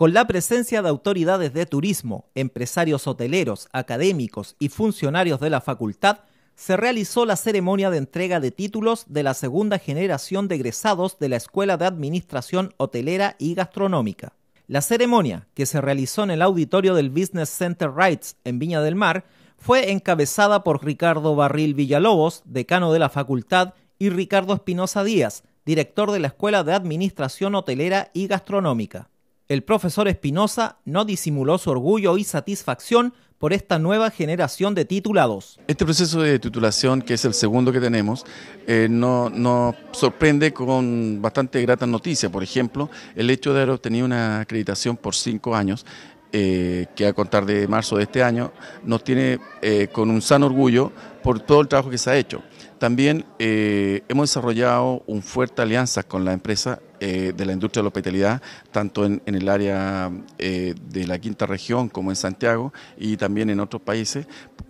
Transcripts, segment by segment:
con la presencia de autoridades de turismo, empresarios hoteleros, académicos y funcionarios de la facultad, se realizó la ceremonia de entrega de títulos de la segunda generación de egresados de la Escuela de Administración Hotelera y Gastronómica. La ceremonia, que se realizó en el auditorio del Business Center Rights en Viña del Mar, fue encabezada por Ricardo Barril Villalobos, decano de la facultad, y Ricardo Espinosa Díaz, director de la Escuela de Administración Hotelera y Gastronómica. El profesor Espinosa no disimuló su orgullo y satisfacción por esta nueva generación de titulados. Este proceso de titulación, que es el segundo que tenemos, eh, nos no sorprende con bastante gratas noticias. Por ejemplo, el hecho de haber obtenido una acreditación por cinco años eh, que a contar de marzo de este año, nos tiene eh, con un sano orgullo por todo el trabajo que se ha hecho. También eh, hemos desarrollado un fuerte alianza con la empresa eh, de la industria de la hospitalidad, tanto en, el área de la quinta región como en Santiago y también en otros países,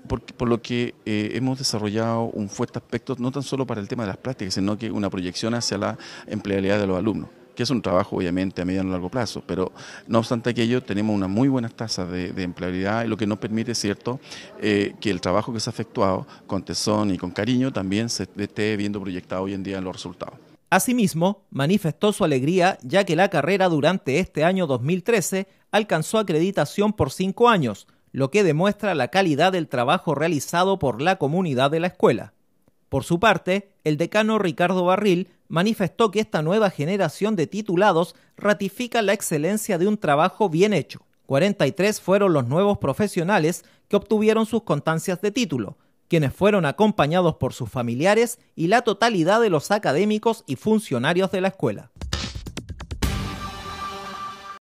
por, lo que hemos desarrollado un fuerte aspecto no tan solo para el tema de las prácticas, sino que una proyección hacia la empleabilidad de los alumnos que es un trabajo obviamente a mediano y largo plazo, pero no obstante aquello, tenemos una muy buena tasa de, empleabilidad, lo que nos permite, ¿cierto?, eh, que el trabajo que se ha efectuado con tesón y con cariño también se esté viendo proyectado hoy en día en los resultados. Asimismo, manifestó su alegría ya que la carrera durante este año 2013 alcanzó acreditación por cinco años, lo que demuestra la calidad del trabajo realizado por la comunidad de la escuela. Por su parte, el decano Ricardo Barril manifestó que esta nueva generación de titulados ratifica la excelencia de un trabajo bien hecho. 43 fueron los nuevos profesionales que obtuvieron sus constancias de título, quienes fueron acompañados por sus familiares y la totalidad de los académicos y funcionarios de la escuela.